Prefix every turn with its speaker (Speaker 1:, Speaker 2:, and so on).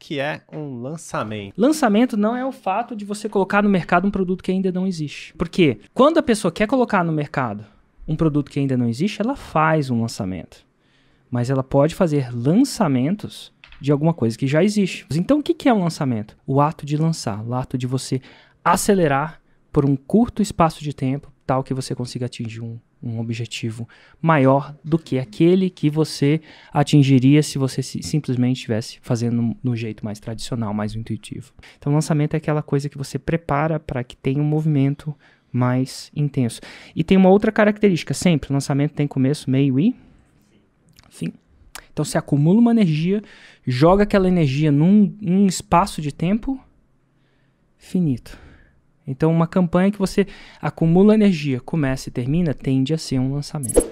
Speaker 1: que é um lançamento? Lançamento não é o fato de você colocar no mercado um produto que ainda não existe. Porque quando a pessoa quer colocar no mercado um produto que ainda não existe, ela faz um lançamento. Mas ela pode fazer lançamentos de alguma coisa que já existe. Então, o que é um lançamento? O ato de lançar, o ato de você acelerar por um curto espaço de tempo que você consiga atingir um, um objetivo maior do que aquele que você atingiria se você se, simplesmente estivesse fazendo no jeito mais tradicional, mais intuitivo. Então, lançamento é aquela coisa que você prepara para que tenha um movimento mais intenso. E tem uma outra característica, sempre, lançamento tem começo, meio e fim. Então você acumula uma energia, joga aquela energia num, num espaço de tempo finito. Então, uma campanha que você acumula energia, começa e termina, tende a ser um lançamento.